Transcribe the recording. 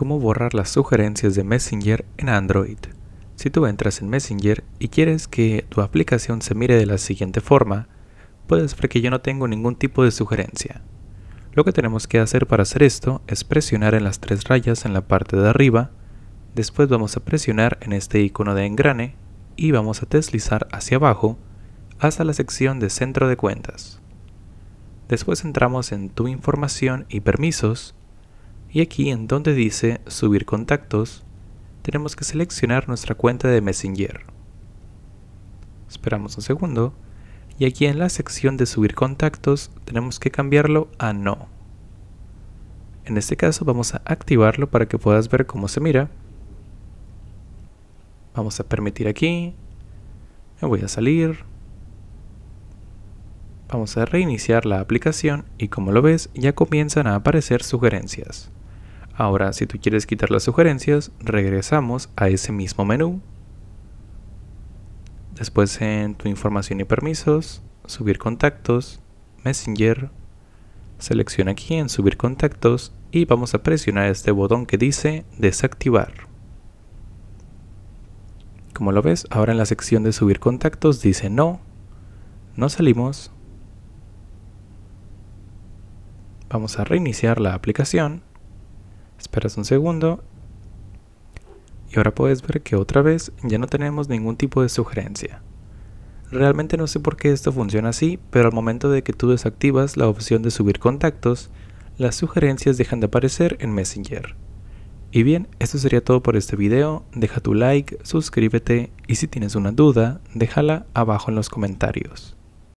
cómo borrar las sugerencias de Messenger en Android. Si tú entras en Messenger y quieres que tu aplicación se mire de la siguiente forma, puedes ver que yo no tengo ningún tipo de sugerencia. Lo que tenemos que hacer para hacer esto es presionar en las tres rayas en la parte de arriba, después vamos a presionar en este icono de engrane y vamos a deslizar hacia abajo hasta la sección de centro de cuentas. Después entramos en tu información y permisos y aquí en donde dice subir contactos, tenemos que seleccionar nuestra cuenta de Messenger. Esperamos un segundo. Y aquí en la sección de subir contactos tenemos que cambiarlo a no. En este caso vamos a activarlo para que puedas ver cómo se mira. Vamos a permitir aquí. Me voy a salir. Vamos a reiniciar la aplicación y como lo ves ya comienzan a aparecer sugerencias. Ahora, si tú quieres quitar las sugerencias, regresamos a ese mismo menú. Después en tu información y permisos, subir contactos, Messenger. Selecciona aquí en subir contactos y vamos a presionar este botón que dice desactivar. Como lo ves, ahora en la sección de subir contactos dice no. no salimos. Vamos a reiniciar la aplicación Esperas un segundo. Y ahora puedes ver que otra vez ya no tenemos ningún tipo de sugerencia. Realmente no sé por qué esto funciona así, pero al momento de que tú desactivas la opción de subir contactos, las sugerencias dejan de aparecer en Messenger. Y bien, esto sería todo por este video, deja tu like, suscríbete y si tienes una duda, déjala abajo en los comentarios.